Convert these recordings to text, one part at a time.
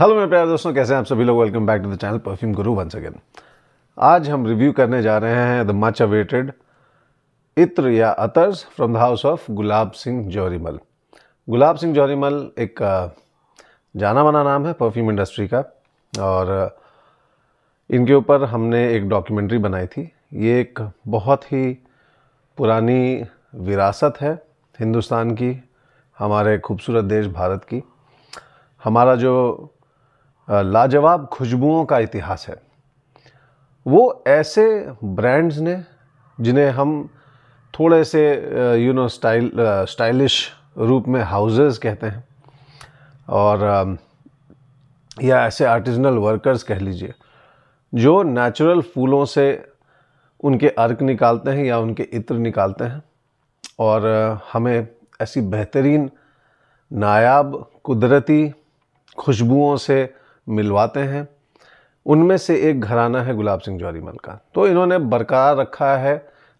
Hello मेरे प्यारे दोस्तों कैसे हैं आप सभी लोग welcome back to the channel perfume Guru once again आज हम रिव्यू करने जा रहे हैं द मच अवेटेड इत्र या attars from the house of Gulab Singh Jauharimal Gulab Singh Jauharimal एक जाना माना नाम है परफ्यूम इंडस्ट्री का और इनके ऊपर हमने एक डॉक्यूमेंट्री बनाई थी ये एक बहुत ही पुरानी विरासत है हिंदुस्तान की हमारे खूबसूरत देश भारत की हमारा जो लाजवाब खुशबुओं का इतिहास है वो ऐसे ब्रांड्स ने जिन्हें हम थोड़े से यू नो स्टाइल स्टाइलिश रूप में हाउसेस कहते हैं और या ऐसे आर्टिजनल वर्कर्स कह लीजिए जो नेचुरल फूलों से उनके अर्क निकालते हैं या उनके इत्र निकालते हैं और हमें ऐसी बेहतरीन नायाब कुदरती खुशबुओं से मिलवाते हैं उनमें से एक घराना है गुलाब सिंह ज्वारीमल का तो इन्होंने बरकरार रखा है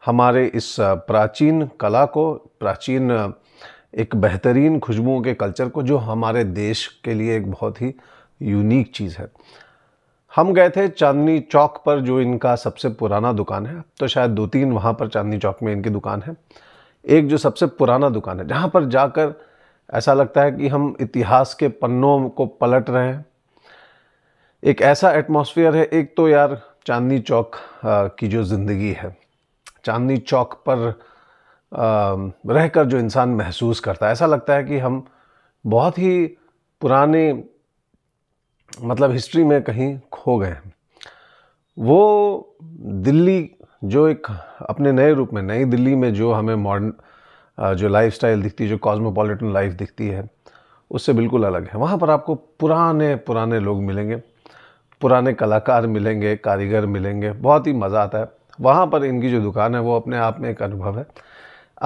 हमारे इस प्राचीन कला को प्राचीन एक बेहतरीन खुशबुओं के कल्चर को जो हमारे देश के लिए एक बहुत ही यूनिक चीज़ है हम गए थे चांदनी चौक पर जो इनका सबसे पुराना दुकान है तो शायद दो तीन वहाँ पर चांदनी चौक में इनकी दुकान है एक जो सबसे पुराना दुकान है जहाँ पर जाकर ऐसा लगता है कि हम इतिहास के पन्नों को पलट रहे हैं एक ऐसा एटमॉस्फेयर है एक तो यार चांदनी चौक की जो ज़िंदगी है चांदनी चौक पर रहकर जो इंसान महसूस करता है ऐसा लगता है कि हम बहुत ही पुराने मतलब हिस्ट्री में कहीं खो गए हैं वो दिल्ली जो एक अपने नए रूप में नई दिल्ली में जो हमें मॉडर्न जो लाइफस्टाइल दिखती है जो कॉस्मोपॉलिटन लाइफ दिखती है उससे बिल्कुल अलग है वहाँ पर आपको पुराने पुराने लोग मिलेंगे पुराने कलाकार मिलेंगे कारीगर मिलेंगे बहुत ही मज़ा आता है वहाँ पर इनकी जो दुकान है वो अपने आप में एक अनुभव है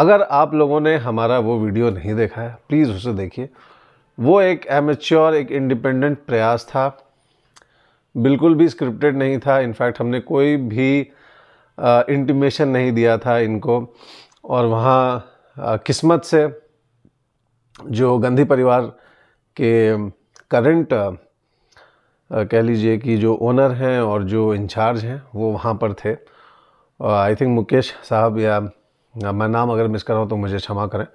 अगर आप लोगों ने हमारा वो वीडियो नहीं देखा है प्लीज़ उसे देखिए वो एक एमेच्योर एक इंडिपेंडेंट प्रयास था बिल्कुल भी स्क्रिप्टेड नहीं था इनफैक्ट हमने कोई भी इंटीमेशन नहीं दिया था इनको और वहाँ किस्मत से जो गांधी परिवार के करंट कह लीजिए कि जो ओनर हैं और जो इंचार्ज हैं वो वहाँ पर थे आई थिंक मुकेश साहब या मैं नाम अगर मिस कर रहा हूँ तो मुझे क्षमा करें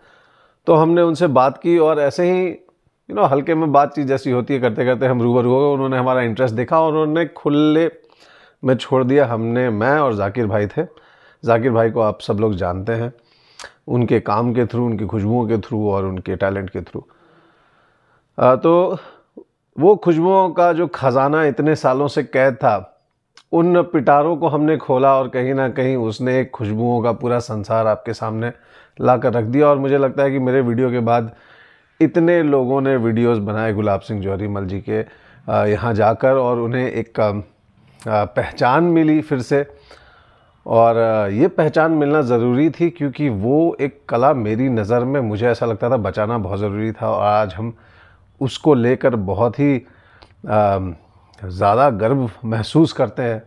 तो हमने उनसे बात की और ऐसे ही यू नो हल्के में बातचीत जैसी होती है करते करते हम रूबरू हो गए उन्होंने हमारा इंटरेस्ट देखा और उन्होंने खुले में छोड़ दिया हमने मैं और जाकिर भाई थे जाकिर भाई को आप सब लोग जानते हैं उनके काम के थ्रू उनकी खुशबुओं के थ्रू और उनके टैलेंट के थ्रू तो वो खुशबुओं का जो ख़जाना इतने सालों से कैद था उन पिटारों को हमने खोला और कहीं ना कहीं उसने एक खुशबुओं का पूरा संसार आपके सामने ला कर रख दिया और मुझे लगता है कि मेरे वीडियो के बाद इतने लोगों ने वीडियोस बनाए गुलाब सिंह जौहरी मल जी के यहाँ जाकर और उन्हें एक पहचान मिली फिर से और ये पहचान मिलना ज़रूरी थी क्योंकि वो एक कला मेरी नज़र में मुझे ऐसा लगता था बचाना बहुत ज़रूरी था और आज हम उसको लेकर बहुत ही ज़्यादा गर्व महसूस करते हैं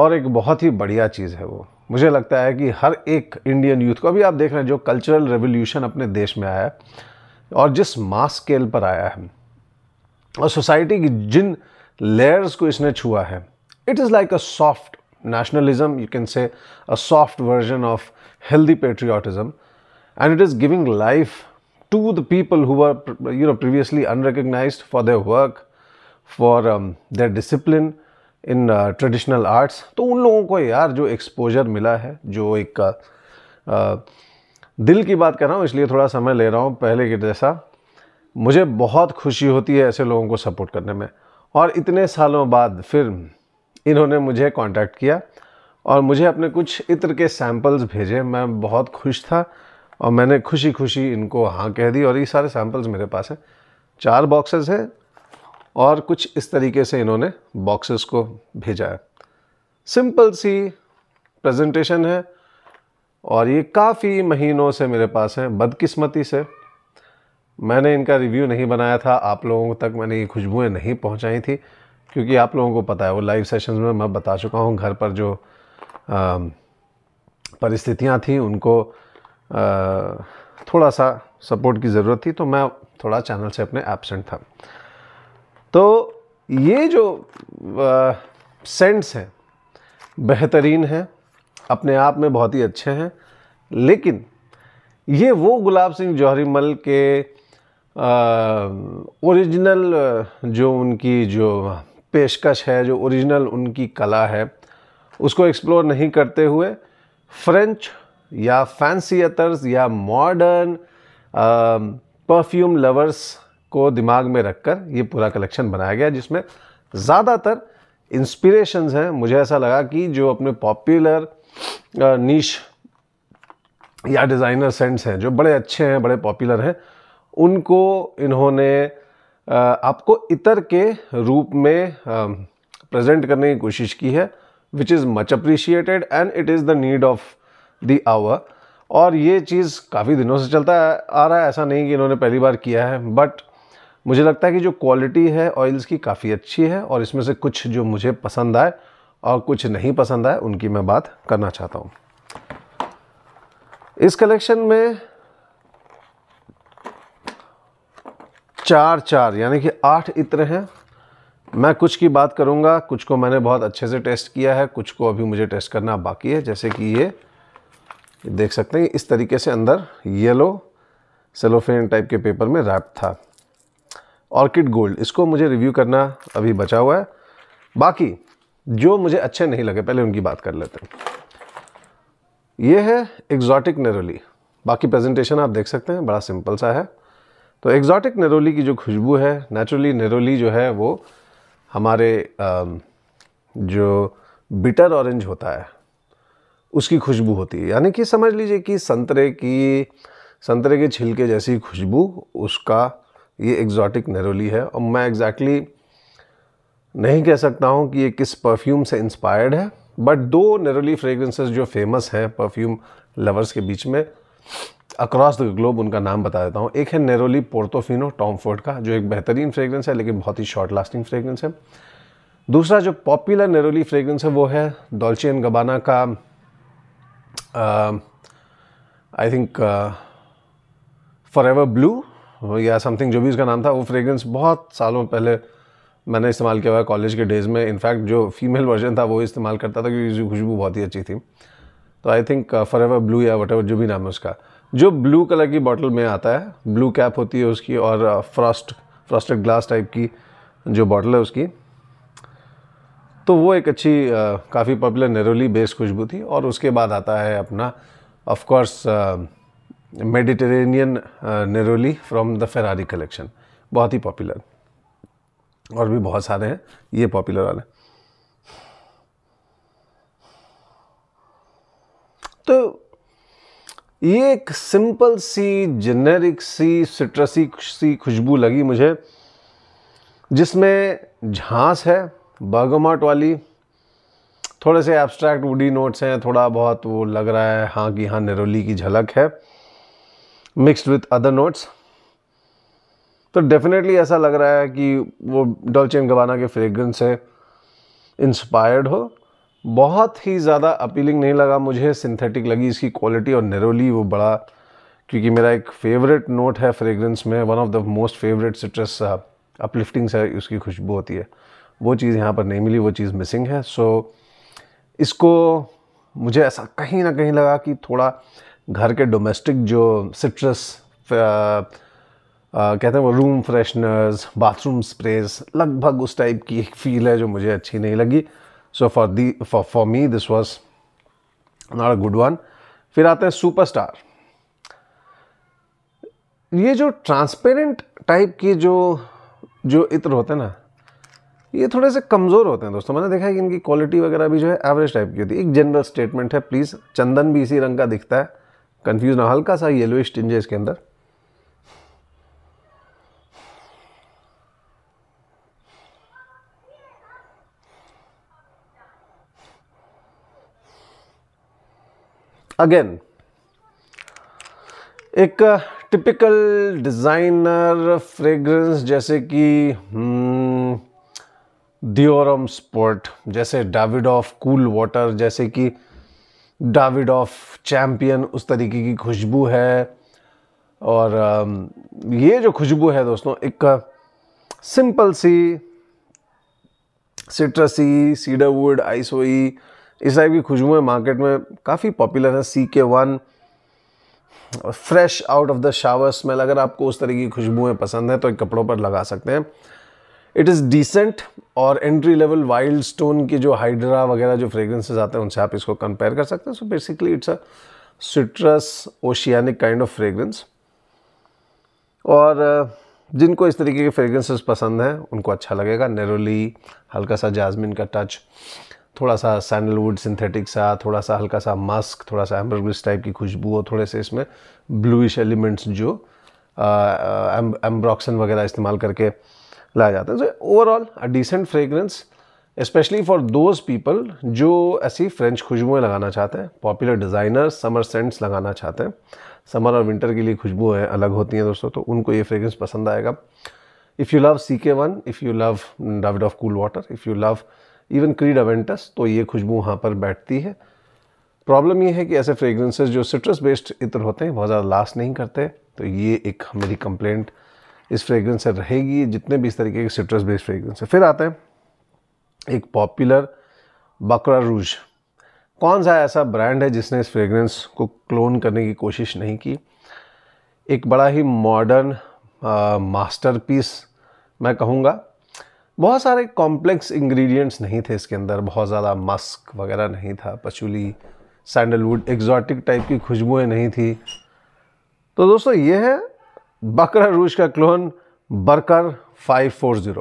और एक बहुत ही बढ़िया चीज़ है वो मुझे लगता है कि हर एक इंडियन यूथ को अभी आप देख रहे हैं जो कल्चरल रेवोल्यूशन अपने देश में आया है और जिस मास स्केल पर आया है और सोसाइटी की जिन लेयर्स को इसने छुआ है it is like a soft nationalism you can say a soft version of healthy patriotism and it is giving life to the people who are you know previously unrecognized for their work for um, their in traditional arts तो उन लोगों को यार जो exposure मिला है जो एक uh, uh, दिल की बात कर रहा हूँ इसलिए थोड़ा समय ले रहा हूँ पहले के जैसा मुझे बहुत खुशी होती है ऐसे लोगों को सपोर्ट करने में और इतने सालों बाद फिर इन्होंने मुझे कांटेक्ट किया और मुझे अपने कुछ इत्र के सैम्पल्स भेजे मैं बहुत खुश था और मैंने खुशी खुशी इनको हाँ कह दी और ये सारे सैम्पल्स मेरे पास हैं चार बॉक्सेस हैं और कुछ इस तरीके से इन्होंने बॉक्सेस को भेजा है सिंपल सी प्रेजेंटेशन है और ये काफ़ी महीनों से मेरे पास हैं बदकिस्मती से मैंने इनका रिव्यू नहीं बनाया था आप लोगों तक मैंने ये खुशबुएँ नहीं पहुंचाई थी क्योंकि आप लोगों को पता है वो लाइव सेशंस में मैं बता चुका हूँ घर पर जो परिस्थितियाँ थी उनको थोड़ा सा सपोर्ट की ज़रूरत थी तो मैं थोड़ा चैनल से अपने एबसेंट था तो ये जो सेंट्स हैं बेहतरीन हैं अपने आप में बहुत ही अच्छे हैं लेकिन ये वो गुलाब सिंह जौहरी मल के ओरिजिनल जो उनकी जो पेशकश है जो ओरिजिनल उनकी कला है उसको एक्सप्लोर नहीं करते हुए फ्रेंच या फैंसी अतर्स या मॉडर्न परफ्यूम लवर्स को दिमाग में रखकर ये पूरा कलेक्शन बनाया गया जिसमें ज़्यादातर इंस्पिरेशंस हैं मुझे ऐसा लगा कि जो अपने पॉपुलर नीश uh, या डिज़ाइनर सेंट्स हैं जो बड़े अच्छे हैं बड़े पॉपुलर हैं उनको इन्होंने uh, आपको इतर के रूप में प्रेजेंट um, करने की कोशिश की है which is much appreciated and it is the need of the hour और ये चीज़ काफ़ी दिनों से चलता है, आ रहा है ऐसा नहीं कि इन्होंने पहली बार किया है बट मुझे लगता है कि जो क्वालिटी है ऑयल्स की काफ़ी अच्छी है और इसमें से कुछ जो मुझे पसंद आए और कुछ नहीं पसंद आए उनकी मैं बात करना चाहता हूँ इस कलेक्शन में चार चार यानी कि आठ इत्र हैं मैं कुछ की बात करूंगा कुछ को मैंने बहुत अच्छे से टेस्ट किया है कुछ को अभी मुझे टेस्ट करना बाकी है जैसे कि ये देख सकते हैं इस तरीके से अंदर येलो सेलोफेन टाइप के पेपर में रैप था ऑर्किड गोल्ड इसको मुझे रिव्यू करना अभी बचा हुआ है बाकी जो मुझे अच्छे नहीं लगे पहले उनकी बात कर लेते हैं ये है एग्जॉटिक नेरोली बाकी प्रेजेंटेशन आप देख सकते हैं बड़ा सिंपल सा है तो एग्जॉटिक नेरोली की जो खुशबू है नेचुरली नेरोली जो है वो हमारे जो बिटर ऑरेंज होता है उसकी खुशबू होती है यानी कि समझ लीजिए कि संतरे की संतरे के छिलके जैसी खुशबू उसका ये एग्जॉटिक नेरोली है और मैं एग्जैक्टली exactly नहीं कह सकता हूँ कि ये किस परफ्यूम से इंस्पायर्ड है बट दो नेरोली फ्रेगरेंसेस जो फेमस हैं परफ्यूम लवर्स के बीच में अक्रॉस द ग्लोब उनका नाम बता देता हूँ एक है नेरोली पोर्टोफिनो टॉम फोर्ड का जो एक बेहतरीन फ्रेगरेंस है लेकिन बहुत ही शॉर्ट लास्टिंग फ्रेगरेंस है दूसरा जो पॉपुलर नेरोली फ्रेगरेंस है वो है डॉल्चे एंड गबाना का I think forever blue या समथिंग जो भी उसका नाम था वो फ्रेगरेंस बहुत सालों पहले मैंने इस्तेमाल किया हुआ कॉलेज के डेज़ में इनफैक्ट जो फीमेल वर्जन था वो इस्तेमाल करता था क्योंकि उसकी खुशबू बहुत ही अच्छी थी तो I think forever blue या वट जो भी नाम है उसका जो ब्लू कलर की बॉटल में आता है ब्लू कैप होती है उसकी और फ्रॉस्ट फ्रॉस्टेड ग्लास टाइप की जो बॉटल है उसकी तो वो एक अच्छी काफ़ी पॉपुलर नेरोली बेस्ड खुशबू थी और उसके बाद आता है अपना of course Mediterranean neroli from the Ferrari collection बहुत ही पॉपुलर और भी बहुत सारे हैं ये पॉपुलर वाले तो ये एक सिंपल सी जेनेरिक सी सिट्रसी सी खुशबू लगी मुझे जिसमें झांस है बर्गमाट वाली थोड़े से एब्स्ट्रैक्ट वुडी नोट्स हैं थोड़ा बहुत वो लग रहा है हाँ कि हाँ निरोली की झलक है मिक्स्ड विथ अदर नोट्स तो डेफिनेटली ऐसा लग रहा है कि वो डोलचे एंड गवाना के फ्रेगरेंस से इंस्पायर्ड हो बहुत ही ज़्यादा अपीलिंग नहीं लगा मुझे सिंथेटिक लगी इसकी क्वालिटी और निरोली वो बड़ा क्योंकि मेरा एक फेवरेट नोट है फ्रेगरेंस में one of the most favourite citrus uplifting से उसकी खुशबू होती है वो चीज़ यहाँ पर नहीं मिली वो चीज़ मिसिंग है सो इसको मुझे ऐसा कहीं ना कहीं लगा कि थोड़ा घर के डोमेस्टिक जो सिट्रस uh, uh, कहते हैं वो रूम फ्रेशनर्स बाथरूम स्प्रेस लगभग उस टाइप की एक फील है जो मुझे अच्छी नहीं लगी so for the for for me this was not a good one फिर आते हैं सुपरस्टार ये जो ट्रांसपेरेंट टाइप की जो जो इत्र होते हैं ना ये थोड़े से कमज़ोर होते हैं दोस्तों मैंने देखा है कि इनकी क्वालिटी वगैरह भी जो है एवरेज टाइप की होती है एक जनरल स्टेटमेंट है प्लीज़ चंदन भी इसी रंग का दिखता है कन्फ्यूज ना हल्का सा येलो स्टिंज है इसके अंदर अगेन एक टिपिकल डिज़ाइनर फ्रेग्रेंस जैसे कि hmm, दियोरम स्पोर्ट जैसे डाविड ऑफ कूल वाटर जैसे कि डाविड ऑफ चैम्पियन उस तरीके की खुशबू है और ये जो खुशबू है दोस्तों एक सिंपल सी सिट्रसी सीडरवुड आइसोई इस टाइप की खुशबुएँ मार्केट में काफ़ी पॉपुलर हैं C K one fresh out of the shower smell अगर आपको उस तरीके की खुशबुएँ पसंद हैं तो एक कपड़ों पर लगा सकते हैं इट इज़ डिसेंट और एंट्री लेवल वाइल्ड स्टोन की जो हाइड्रा वगैरह जो फ्रेग्रेंसेज आते हैं उनसे आप इसको कंपेयर कर सकते हैं so basically it's a citrus oceanic kind of fragrance और uh, जिनको इस तरीके के फ्रेगरेंसेस पसंद हैं उनको अच्छा लगेगा नेरोली हल्का सा जासमिन का टच थोड़ा सा सैंडलवुड सिंथेटिक सा थोड़ा सा हल्का सा मस्क थोड़ा सा एम्ब्रग्रिस टाइप की खुशबू और थोड़े से इसमें ब्लूइश एलिमेंट्स जो एम्ब्रॉक्सन uh, uh, वगैरह इस्तेमाल करके लाया जाता है so overall a decent fragrance specially for those people जो ऐसी फ्रेंच खुशबुएँ लगाना चाहते हैं पॉपुलर डिज़ाइनर समर सेंट्स लगाना चाहते हैं समर और विंटर के लिए खुशबुएँ अलग होती हैं दोस्तों तो उनको ये फ्रेगरेंस पसंद आएगा if you love C K one if you love Davidoff cool water if you love even Creed Aventus तो ये खुशबू वहाँ पर बैठती है प्रॉब्लम ये है कि ऐसे फ्रेगरेंसेज जो सिट्रस बेस्ड इतर होते हैं बहुत ज़्यादा लास्ट नहीं करते तो ये एक मेरी कंप्लेंट इस फ्रेगरेंस से रहेगी जितने भी इस तरीके के सिट्रस बेस्ड फ्रेगरेंस है फिर आते हैं एक पॉपुलर बकरा रूज कौन सा ऐसा ब्रांड है जिसने इस फ्रेगरेंस को क्लोन करने की कोशिश नहीं की एक बड़ा ही मॉडर्न मास्टरपीस मैं कहूँगा बहुत सारे कॉम्प्लेक्स इंग्रेडिएंट्स नहीं थे इसके अंदर बहुत ज़्यादा मस्क वगैरह नहीं था पचुली सैंडलवुड एग्जॉटिक टाइप की खुशबुएं नहीं थी तो दोस्तों ये है बकरा रूज का क्लोन बरकर 540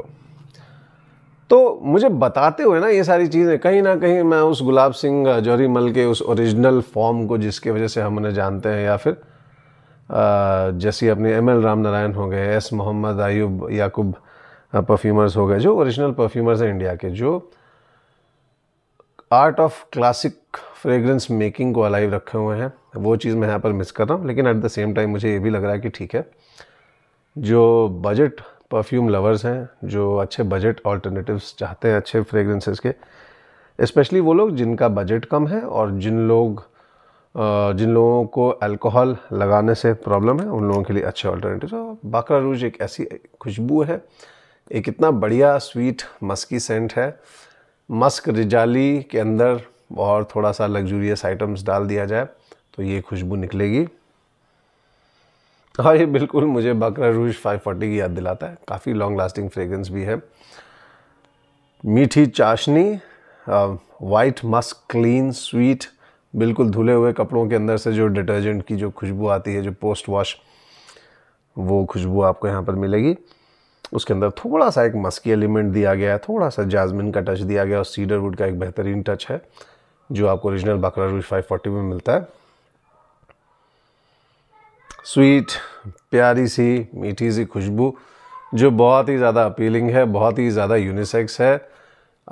तो मुझे बताते हुए ना ये सारी चीज़ें कहीं ना कहीं मैं उस गुलाब सिंह जौहरी मल के उस ओरिजिनल फॉर्म को जिसकी वजह से हम उन्हें जानते हैं या फिर जैसे अपने एम एल राम नारायण हो गए एस मोहम्मद आयुब याकूब परफ्यूमर्स हो गए जो ओरिजिनल परफ्यूमर्स हैं इंडिया के जो art of classic fragrance making को अलाइव रखे हुए हैं वो चीज़ मैं यहाँ पर मिस कर रहा हूँ लेकिन एट द सेम टाइम मुझे ये भी लग रहा है कि ठीक है जो बजट परफ्यूम लवर्स हैं जो अच्छे बजट ऑल्टरनेटिवस चाहते हैं अच्छे फ्रेगरेंसेस के इस्पेशली वो लोग जिनका बजट कम है और जिन लोग जिन लोगों को अल्कोहल लगाने से प्रॉब्लम है उन लोगों के लिए अच्छे ऑल्टरनेटिव और बाकरा रूज एक ऐसी खुशबू है एक इतना बढ़िया स्वीट मस्की सेंट है मस्क रिजाली के अंदर और थोड़ा सा लग्जूरियस आइटम्स डाल दिया जाए तो ये खुशबू निकलेगी और हाँ, ये बिल्कुल मुझे बकरा रूज 540 की याद दिलाता है काफ़ी लॉन्ग लास्टिंग फ्रेगरेंस भी है मीठी चाशनी वाइट मस्क क्लीन स्वीट बिल्कुल धुले हुए कपड़ों के अंदर से जो डिटर्जेंट की जो खुशबू आती है जो पोस्ट वॉश वो खुशबू आपको यहाँ पर मिलेगी उसके अंदर थोड़ा सा एक मस्की एलिमेंट दिया गया है थोड़ा सा जाजमिन का टच दिया गया और सीडर वुड का एक बेहतरीन टच है जो आपको ओरिजिनल बकरा रूज फोर्टी में मिलता है स्वीट प्यारी सी मीठी सी खुशबू जो बहुत ही ज़्यादा अपीलिंग है बहुत ही ज़्यादा यूनिसेक्स है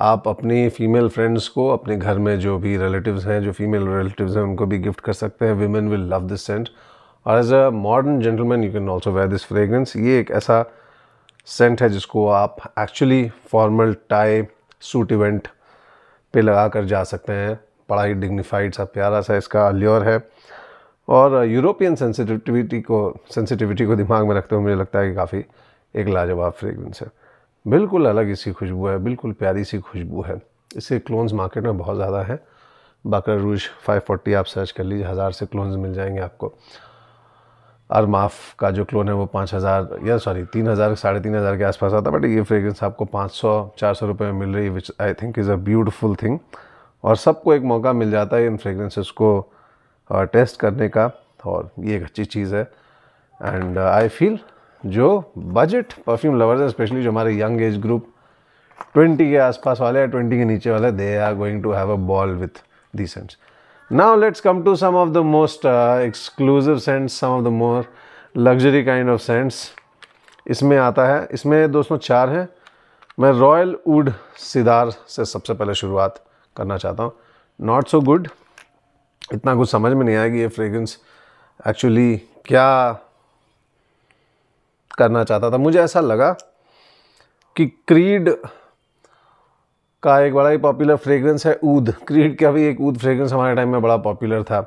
आप अपनी फ़ीमेल फ्रेंड्स को अपने घर में जो भी रिलेटिव्स हैं जो फीमेल रिलेटिव्स हैं उनको भी गिफ्ट कर सकते हैं women will love this scent और as a modern gentleman you can also wear this fragrance ये एक ऐसा सेंट है जिसको आप actually formal tie suit event पे लगा कर जा सकते हैं बड़ा ही डिग्निफाइड सा प्यारा सा इसका अल्योर है और यूरोपियन सेंसिटिविटी को सेंसिटिविटी को दिमाग में रखते हुए मुझे लगता है कि काफ़ी एक लाजवाब फ्रेगरेंस है बिल्कुल अलग इसकी खुशबू है बिल्कुल प्यारी सी खुशबू है इसके क्लोन्स मार्केट में बहुत ज़्यादा हैं बाकर रूज 540 आप सर्च कर लीजिए हज़ार से क्लोन्स मिल जाएंगे आपको अरमाफ माफ का जो क्लोन है वो पाँच हज़ार या सॉरी तीन हज़ार साढ़े तीन हज़ार के आसपास आता बट ये फ्रेगरेंस आपको पाँच सौ चार सौ रुपये में मिल रही है which I think is a beautiful thing और सबको एक मौका मिल जाता है इन फ्रेगरेंसेस को टेस्ट करने का और ये एक अच्छी चीज़ है एंड आई फील जो बजट परफ्यूम लवर्स हैं स्पेशली जो हमारे यंग एज ग्रुप ट्वेंटी के आसपास वाले या ट्वेंटी के नीचे वाले they are going to have a ball with the scents Now let's come to some of the most uh, exclusive scents, some of the more luxury kind of scents. इसमें आता है इसमें दोस्तों चार हैं मैं रॉयल वुड सिदार से सबसे पहले शुरुआत करना चाहता हूँ नॉट सो गुड इतना कुछ समझ में नहीं आया कि ये फ्रेगरेंस एक्चुअली क्या करना चाहता था मुझे ऐसा लगा कि क्रीड का एक बड़ा ही पॉपुलर फ्रेगरेंस है ऊद क्रीड का भी एक ऊद फ्रेगरेंस हमारे टाइम में बड़ा पॉपुलर था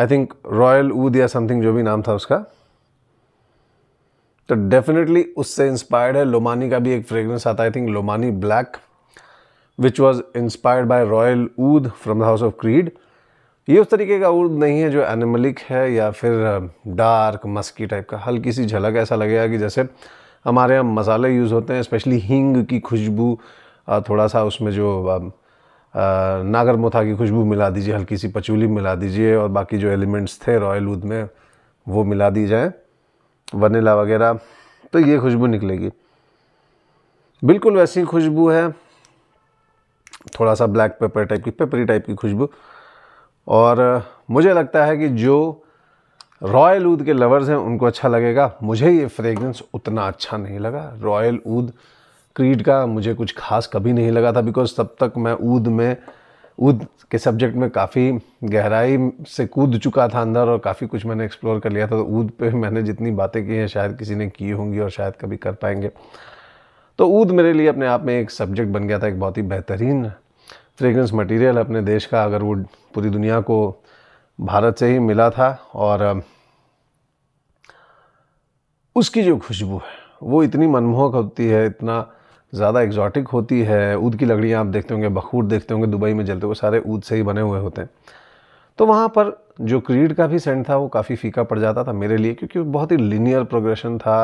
आई थिंक रॉयल ऊद या समथिंग जो भी नाम था उसका तो डेफिनेटली उससे इंस्पायर्ड है लोमानी का भी एक फ्रेगरेंस आता I think Lomani black which was inspired by royal oud from the house of Creed ये उस तरीके का ऊद नहीं है जो एनिमलिक है या फिर डार्क मस्की टाइप का हल्की सी झलक ऐसा लगेगा कि जैसे हमारे यहाँ मसाले यूज़ होते हैं स्पेशली हींग की खुशबू थोड़ा सा उसमें जो नागर मोथा की खुशबू मिला दीजिए हल्की सी पचूली मिला दीजिए और बाकी जो एलिमेंट्स थे रॉयल उद में वो मिला दी जाए वनीला वगैरह तो ये खुशबू निकलेगी बिल्कुल वैसी खुशबू है थोड़ा सा ब्लैक पेपर टाइप की पेपरी टाइप की खुशबू और मुझे लगता है कि जो रॉयल ऊद के लवर्स हैं उनको अच्छा लगेगा मुझे ये फ्रेगरेंस उतना अच्छा नहीं लगा रॉयल ऊद क्रीड का मुझे कुछ खास कभी नहीं लगा था बिकॉज तब तक मैं ऊद में ऊद के सब्जेक्ट में काफ़ी गहराई से कूद चुका था अंदर और काफ़ी कुछ मैंने एक्सप्लोर कर लिया था तो ऊद पे मैंने जितनी बातें की हैं शायद किसी ने की होंगी और शायद कभी कर पाएंगे तो ऊद मेरे लिए अपने आप में एक सब्जेक्ट बन गया था एक बहुत ही बेहतरीन फ्रेगरेंस मटेरियल अपने देश का अगर वो पूरी दुनिया को भारत से ही मिला था और उसकी जो खुशबू है वो इतनी मनमोहक होती है इतना ज़्यादा एग्जॉटिक होती है ऊद की लकड़ियाँ आप देखते होंगे बखूर देखते होंगे दुबई में जलते हुए सारे ऊद से ही बने हुए होते हैं तो वहाँ पर जो क्रीड का भी सेंट था वो काफ़ी फीका पड़ जाता था मेरे लिए क्योंकि बहुत ही लिनियर प्रोग्रेशन था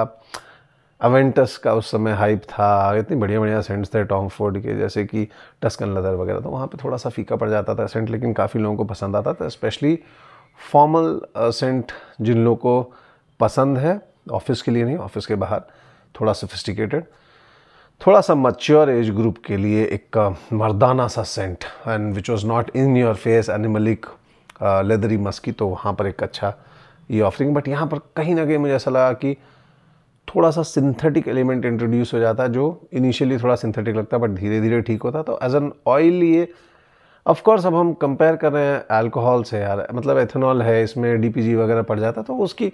अवेंटस का उस समय हाइप था इतनी बढ़िया बढ़िया सेंट्स थे टॉम फोर्ड के जैसे कि टस्कन लदर वगैरह तो वहाँ पे थोड़ा सा फीका पड़ जाता था सेंट लेकिन काफ़ी लोगों को पसंद आता था स्पेशली फॉर्मल सेंट जिन लोगों को पसंद है ऑफिस के लिए नहीं ऑफिस के बाहर थोड़ा सोफिस्टिकेटेड थोड़ा सा मच्योर एज ग्रुप के लिए एक uh, मर्दाना सा scent and which was not in your face animalic leathery musky तो वहाँ पर एक अच्छा ये ऑफरिंग बट यहाँ पर कहीं ना कहीं मुझे ऐसा लगा कि थोड़ा सा सिंथेटिक एलिमेंट इंट्रोड्यूस हो जाता जो इनिशियली थोड़ा सिंथेटिक लगता बट धीरे धीरे ठीक होता तो एज एन ऑयल ये ऑफकोर्स अब हम कंपेयर कर रहे हैं अल्कोहल से यार मतलब एथेनॉल है इसमें डी वगैरह पड़ जाता तो उसकी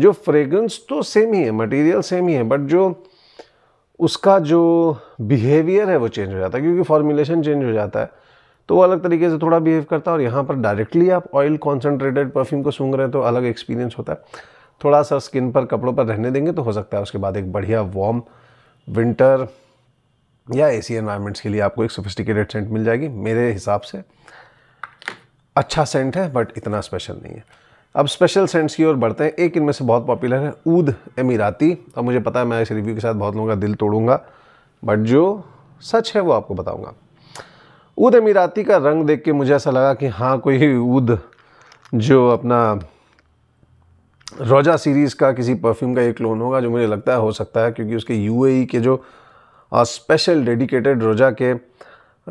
जो फ्रेग्रेंस तो सेम ही है मटेरियल सेम ही है बट जो उसका जो बिहेवियर है वो चेंज हो जाता है क्योंकि फॉर्मुलेशन चेंज हो जाता है तो वो अलग तरीके से थोड़ा बिहेव करता है और यहाँ पर डायरेक्टली आप ऑयल कॉन्सेंट्रेटेड परफ्यूम को सूंघ रहे हैं तो अलग एक्सपीरियंस होता है थोड़ा सा स्किन पर कपड़ों पर रहने देंगे तो हो सकता है उसके बाद एक बढ़िया वार्म विंटर या एसी एनवायरनमेंट्स के लिए आपको एक सोफिस्टिकेटेड सेंट मिल जाएगी मेरे हिसाब से अच्छा सेंट है बट इतना स्पेशल नहीं है अब स्पेशल सेंट्स की ओर बढ़ते हैं एक इनमें से बहुत पॉपुलर है ऊद अमीराती अब मुझे पता है मैं इस रिव्यू के साथ बहुत लोगों का दिल तोड़ूंगा बट जो सच है वो आपको बताऊंगा ऊद अमीराती का रंग देख के मुझे ऐसा लगा कि हाँ कोई ऊद जो अपना रोजा सीरीज़ का किसी परफ्यूम का एक लोन होगा जो मुझे लगता है हो सकता है क्योंकि उसके यू e के जो स्पेशल डेडिकेटेड रोजा के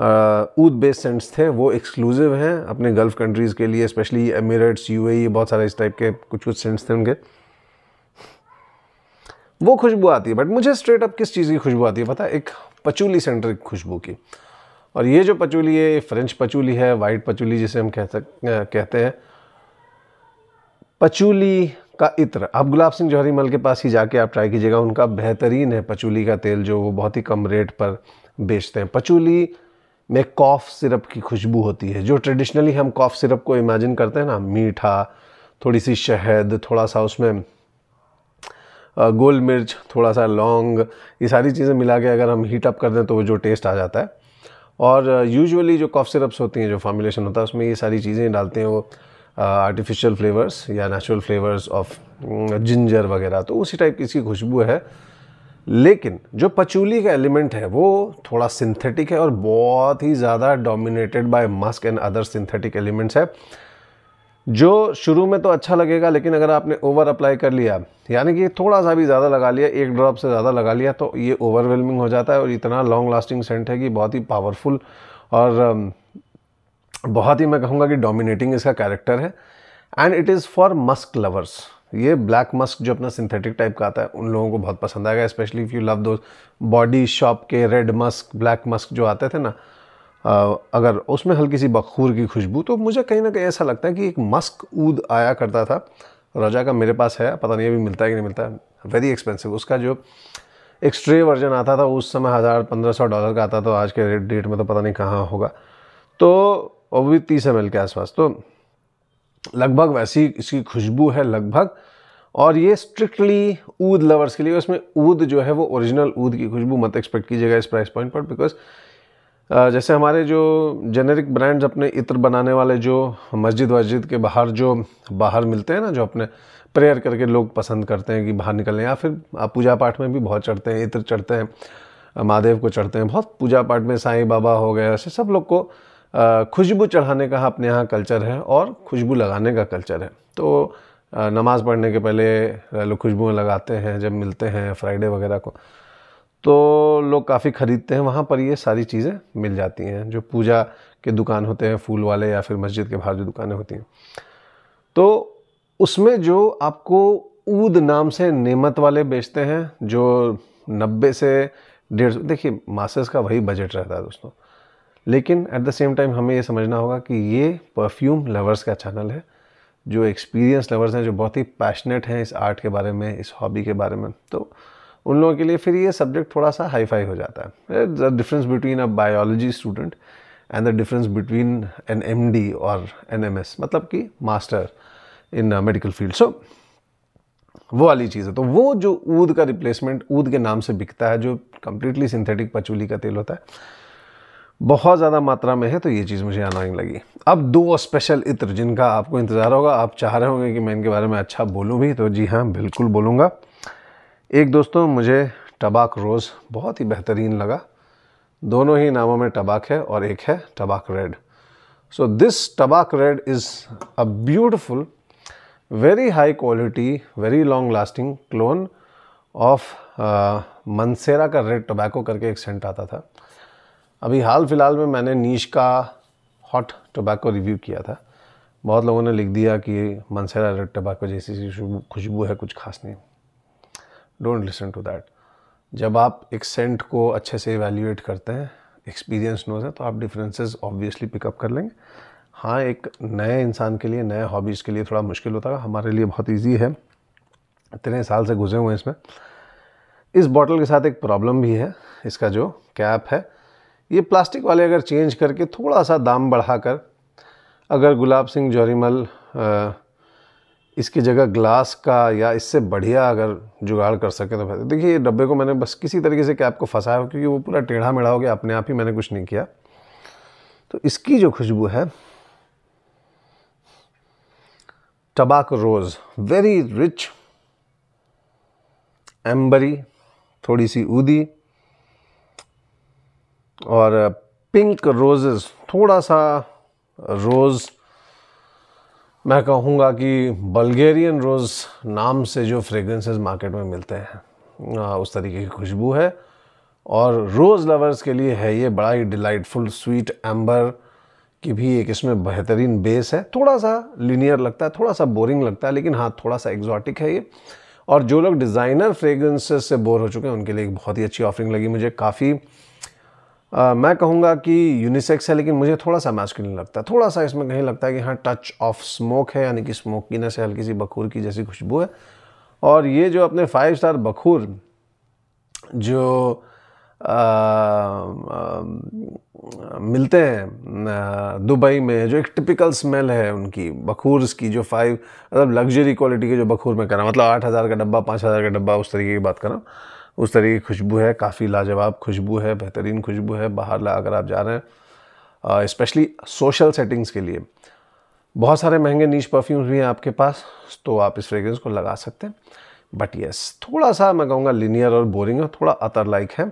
ऊद बेस्ड सेंट्स थे वो एक्सक्लूसिव हैं अपने गल्फ़ कंट्रीज़ के लिए स्पेशली एमिरेट्स यू बहुत सारे इस टाइप के कुछ कुछ सेंट्स थे उनके वो खुशबू आती है बट मुझे स्ट्रेट अप किस चीज़ की खुशबू आती है पता एक पचूली सेंटर की खुशबू की और ये जो पचूली है ये फ्रेंच पचूली है वाइट पचूली जिसे हम कह सकते कहते हैं पचूली का इत्र आप गुलाब सिंह जौहरी मल के पास ही जाके आप ट्राई कीजिएगा उनका बेहतरीन है पचूली का तेल जो वो बहुत ही कम रेट पर बेचते हैं पचूली में कॉफ़ सिरप की खुशबू होती है जो ट्रेडिशनली हम कॉफ़ सिरप को इमेजिन करते हैं ना मीठा थोड़ी सी शहद थोड़ा सा उसमें गोल मिर्च थोड़ा सा लौंग ये सारी चीज़ें मिला के अगर हम हीट अप कर दें तो वो जो टेस्ट आ जाता है और यूजुअली जो कॉफ़ सिरप्स होती हैं जो फॉर्मुलेशन होता है उसमें ये सारी चीज़ें डालते हैं वो आर्टिफिशियल फ्लेवर्स या नेचुरल फ्लेवर्स ऑफ जिंजर वगैरह तो उसी टाइप की इसकी खुशबू है लेकिन जो पचूली का एलिमेंट है वो थोड़ा सिंथेटिक है और बहुत ही ज़्यादा dominated by musk and other synthetic elements है जो शुरू में तो अच्छा लगेगा लेकिन अगर आपने ओवर अप्लाई कर लिया यानी कि थोड़ा सा भी ज़्यादा लगा लिया एक ड्रॉप से ज़्यादा लगा लिया तो ये ओवरवेलमिंग हो जाता है और इतना लॉन्ग लास्टिंग सेंट है कि बहुत ही पावरफुल और um, बहुत ही मैं कहूँगा कि डोमिनेटिंग इसका कैरेक्टर है and it is for musk lovers ये ब्लैक मस्क जो अपना सिंथेटिक टाइप का आता है उन लोगों को बहुत पसंद आएगा specially if you love the Body Shop के रेड मस्क ब्लैक मस्क जो आते थे ना अगर उसमें हल्की सी बखूर की खुशबू तो मुझे कहीं ना कहीं ऐसा लगता है कि एक मस्क ऊद आया करता था रजा का मेरे पास है पता नहीं अभी मिलता है कि नहीं मिलता है वेरी एक्सपेंसिव उसका जो एक स्ट्रे वर्जन आता था उस समय हज़ार पंद्रह सौ डॉलर का आता था आज के रेट डेट में तो पता नहीं कहाँ होगा तो वो भी तीस एम के आसपास तो लगभग वैसी इसकी खुशबू है लगभग और ये स्ट्रिक्टली ऊद लवर्स के लिए उसमें ऊद जो है वो ओरिजिनल ऊद की खुशबू मत एक्सपेक्ट कीजिएगा इस प्राइस पॉइंट पर बिकॉज जैसे हमारे जो जेनेरिक ब्रांड्स अपने इत्र बनाने वाले जो मस्जिद वस्जिद के बाहर जो बाहर मिलते हैं ना जो अपने प्रेयर करके लोग पसंद करते हैं कि बाहर निकलें या फिर आप पूजा पाठ में भी बहुत चढ़ते हैं इत्र चढ़ते हैं महादेव को चढ़ते हैं बहुत पूजा पाठ में साईं बाबा हो गया ऐसे सब लोग को खुशबू चढ़ाने का अपने यहाँ कल्चर है और खुशबू लगाने का कल्चर है तो नमाज़ पढ़ने के पहले लोग खुशबुएँ लगाते हैं जब मिलते हैं फ्राइडे वगैरह को तो लोग काफ़ी ख़रीदते हैं वहाँ पर ये सारी चीज़ें मिल जाती हैं जो पूजा के दुकान होते हैं फूल वाले या फिर मस्जिद के बाहर जो दुकानें होती हैं तो उसमें जो आपको ऊद नाम से नेमत वाले बेचते हैं जो नब्बे से डेढ़ सौ देखिए मासेस का वही बजट रहता है दोस्तों लेकिन एट द सेम टाइम हमें ये समझना होगा कि ये परफ्यूम लवर्स का चैनल है जो एक्सपीरियंस लवर्स हैं जो बहुत ही पैशनेट हैं इस आर्ट के बारे में इस हॉबी के बारे में तो उन लोगों के लिए फिर ये सब्जेक्ट थोड़ा सा हाई फाई हो जाता है the difference between a biology student and the difference between N M और एन एम मतलब कि master in medical field so वो वाली चीज़ है तो वो जो ऊद का रिप्लेसमेंट ऊद के नाम से बिकता है जो कम्प्लीटली सिंथेटिक पचूली का तेल होता है बहुत ज़्यादा मात्रा में है तो ये चीज़ मुझे आना लगी अब दो स्पेशल इत्र जिनका आपको इंतज़ार होगा आप चाह रहे होंगे कि मैं इनके बारे में अच्छा बोलूँ भी तो जी हाँ बिल्कुल बोलूँगा एक दोस्तों मुझे टबाक रोज़ बहुत ही बेहतरीन लगा दोनों ही नामों में टबाक है और एक है tabac red so this tabac red is a beautiful very high quality very long lasting clone of Mancera का रेड टोबैको करके एक सेंट आता था अभी हाल फिलहाल में मैंने नीश का हॉट टोबैको रिव्यू किया था बहुत लोगों ने लिख दिया कि मनसेरा रेड टोबैको जैसी सी खुशबू है कुछ खास नहीं डोंट लिसन टू दैट जब आप एक सेंट को अच्छे से इवेल्यूएट करते हैं एक्सपीरियंस नोज है तो आप डिफरेंसेस ऑब्वियसली पिकअप कर लेंगे हाँ एक नए इंसान के लिए नए हॉबीज़ के लिए थोड़ा मुश्किल होता है हमारे लिए बहुत ईजी है इतने साल से गुजरे हुए हैं इसमें इस बॉटल के साथ एक प्रॉब्लम भी है इसका जो कैप है ये प्लास्टिक वाले अगर चेंज करके थोड़ा सा दाम बढ़ाकर अगर गुलाब सिंह जौहरीमल इसकी जगह ग्लास का या इससे बढ़िया अगर जुगाड़ कर सके तो फिर देखिए ये डब्बे को मैंने बस किसी तरीके से कैप को फंसाया क्योंकि वो पूरा टेढ़ा मेढ़ा हो गया अपने आप ही मैंने कुछ नहीं किया तो इसकी जो खुशबू है tabac rose very rich ambery थोड़ी सी ऊदी और पिंक रोजेस थोड़ा सा रोज़ मैं कहूँगा कि बल्गेरियन रोज़ नाम से जो फ्रेगरेंसेस मार्केट में मिलते हैं उस तरीके की खुशबू है और रोज़ लवर्स के लिए है ये बड़ा ही डिलाइटफुल स्वीट एम्बर की भी एक इसमें बेहतरीन बेस है थोड़ा सा लिनियर लगता है थोड़ा सा बोरिंग लगता है लेकिन हाँ थोड़ा सा एग्जॉटिक है ये और जो लोग डिज़ाइनर फ्रेगरेंसेस से बोर हो चुके हैं उनके लिए एक बहुत ही अच्छी ऑफरिंग लगी मुझे काफ़ी मैं कहूँगा कि यूनिसेक्स है लेकिन मुझे थोड़ा सा मैस्कुलिन लगता है थोड़ा सा इसमें कहीं लगता है कि हाँ टच ऑफ स्मोक है यानी कि स्मोक की ना से हल्की सी बखूर की जैसी खुशबू है और ये जो अपने फाइव स्टार बखूर जो आ, आ, मिलते हैं दुबई में जो एक टिपिकल स्मेल है उनकी बखूर्स की जो फाइव मतलब लग्जरी क्वालिटी के जो बखूर में करा मतलब आठ हज़ार का डब्बा पाँच हज़ार का डब्बा उस तरीके की बात करा उस तरीके की खुशबू है काफ़ी लाजवाब खुशबू है बेहतरीन खुशबू है बाहर ला अगर आप जा रहे हैं इस्पेशली सोशल सेटिंग्स के लिए बहुत सारे महंगे नीच परफ्यूम्स भी हैं आपके पास तो आप इस फ्रेगरेंस को लगा सकते हैं बट येस थोड़ा सा मैं कहूँगा लिनियर और बोरिंग है थोड़ा अतर लाइक है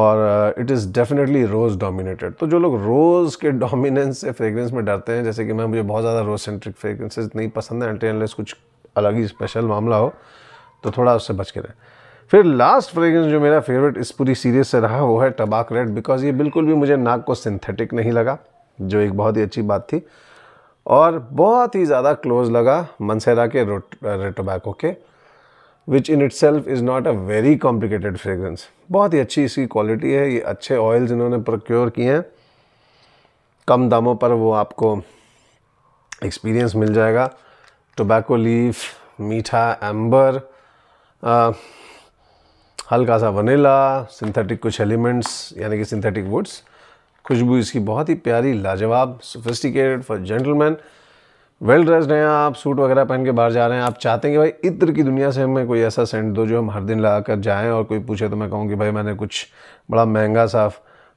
और it is definitely rose dominated तो जो लोग रोज़ के डोमिनेंस से फ्रेगरेंस में डरते हैं जैसे कि मैं मुझे बहुत ज़्यादा रोज़ सेंट्रिक फ्रेगरेंसेज नहीं पसंद है एंटी कुछ अलग ही स्पेशल मामला हो तो थोड़ा उससे बच के रहें फिर लास्ट फ्रेगरेंस जो मेरा फेवरेट इस पूरी सीरीज से रहा वो है टबाक रेड बिकॉज ये बिल्कुल भी मुझे नाक को सिंथेटिक नहीं लगा जो एक बहुत ही अच्छी बात थी और बहुत ही ज़्यादा क्लोज लगा मनसेरा के रेड टोबैको के which in itself is not a very complicated fragrance बहुत ही अच्छी इसकी क्वालिटी है ये अच्छे ऑयल्स इन्होंने प्रोक्योर किए हैं कम दामों पर वो आपको एक्सपीरियंस मिल जाएगा टोबैको लीफ मीठा एम्बर हल्का सा वनीला सिंथेटिक कुछ एलिमेंट्स यानी कि सिंथेटिक वुड्स खुशबू इसकी बहुत ही प्यारी लाजवाब sophisticated for gentleman well dressed हैं आप सूट वगैरह पहन के बाहर जा रहे हैं आप चाहते हैं कि भाई इत्र की दुनिया से हमें कोई ऐसा सेंट दो जो हम हर दिन लगा कर जाएँ और कोई पूछे तो मैं कहूँ कि भाई मैंने कुछ बड़ा महंगा सा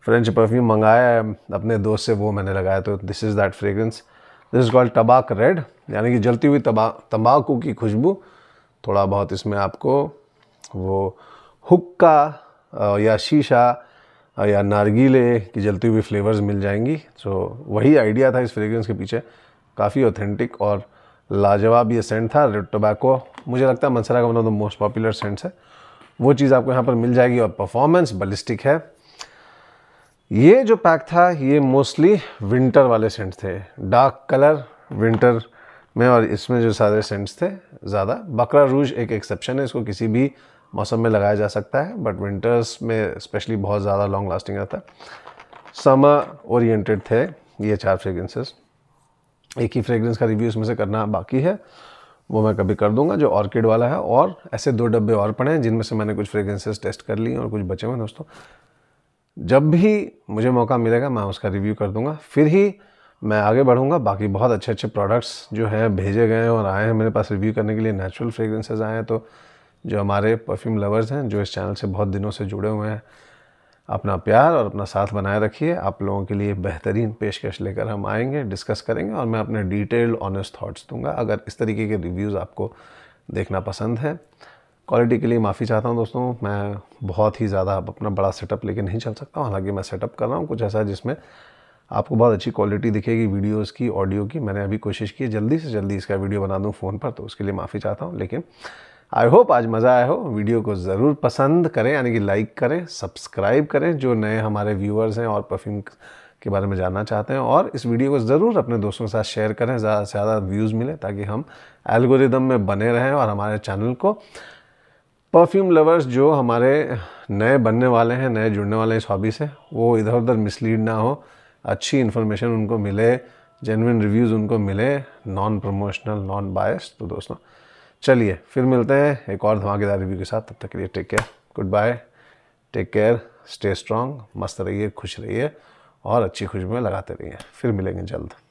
फ्रेंच परफ्यूम मंगाया है अपने दोस्त से वो मैंने लगाया तो this is that fragrance this is called tabac red यानी कि जलती हुई तंबाकू तम्बाकू की खुशबू थोड़ा बहुत इसमें आपको वो हुक्का या शीशा या नारगीले की जलती हुई फ्लेवर्स मिल जाएंगी सो वही आइडिया था इस फ्रेगरेंस के पीछे काफ़ी ऑथेंटिक और लाजवाब ये सेंट था रेड टोबैको मुझे लगता है मनसरा का one of the most popular scents है वो चीज़ आपको यहाँ पर मिल जाएगी और परफॉर्मेंस बलिस्टिक है ये जो पैक था ये मोस्टली विंटर वाले सेंट्स थे डार्क कलर विंटर में और इसमें जो सारे सेंट्स थे ज़्यादा बकरा रूज एक एक्सेप्शन है इसको किसी भी मौसम में लगाया जा सकता है बट विंटर्स में स्पेशली बहुत ज़्यादा लॉन्ग लास्टिंग रहता है समर ओरिएंटेड थे ये चार फ्रेगरेंसेस एक ही फ्रेगरेंस का रिव्यू इसमें से करना बाकी है वो मैं कभी कर दूंगा जो ऑर्किड वाला है और ऐसे दो डब्बे और पड़े हैं जिनमें से मैंने कुछ फ्रेगरेंसेस टेस्ट कर ली और कुछ बचे हुए दोस्तों जब भी मुझे मौका मिलेगा मैं उसका रिव्यू कर दूंगा फिर ही मैं आगे बढ़ूंगा बाकी बहुत अच्छे अच्छे प्रोडक्ट्स जो हैं भेजे गए हैं और आए हैं मेरे पास रिव्यू करने के लिए नेचुरल फ्रेगरेंसेज आए हैं तो जो हमारे परफ्यूम लवर्स हैं जो इस चैनल से बहुत दिनों से जुड़े हुए हैं अपना प्यार और अपना साथ बनाए रखिए आप लोगों के लिए बेहतरीन पेशकश लेकर हम आएंगे डिस्कस करेंगे और मैं अपने डिटेल्ड ऑनेस्ट थाट्स दूंगा अगर इस तरीके के रिव्यूज़ आपको देखना पसंद है क्वालिटी के लिए माफ़ी चाहता हूं दोस्तों मैं बहुत ही ज़्यादा अपना बड़ा सेटअप लेके नहीं चल सकता हालांकि मैं सेटअप कर रहा हूं कुछ ऐसा जिसमें आपको बहुत अच्छी क्वालिटी दिखेगी वीडियोस की ऑडियो की मैंने अभी कोशिश की जल्दी से जल्दी इसका वीडियो बना दूं फ़ोन पर तो उसके लिए माफ़ी चाहता हूँ लेकिन आई होप आज मज़ा आया हो वीडियो को ज़रूर पसंद करें यानी कि लाइक करें सब्सक्राइब करें जो नए हमारे व्यूअर्स हैं और परफ्यूम के बारे में जानना चाहते हैं और इस वीडियो को ज़रूर अपने दोस्तों के साथ शेयर करें ज़्यादा से ज़्यादा व्यूज़ मिलें ताकि हम एल्गोरिदम में बने रहें और हमारे चैनल को परफ्यूम लवर्स जो हमारे नए बनने वाले हैं नए जुड़ने वाले इस हॉबी से वो इधर उधर मिसलीड ना हो अच्छी इन्फॉर्मेशन उनको मिले जेनविन रिव्यूज़ उनको मिले नॉन प्रमोशनल नॉन बायस तो दोस्तों चलिए फिर मिलते हैं एक और धमाकेदार रिव्यू के साथ तब तक के लिए take care goodbye take care stay strong मस्त रहिए खुश रहिए और अच्छी खुशी में लगाते रहिए फिर मिलेंगे जल्द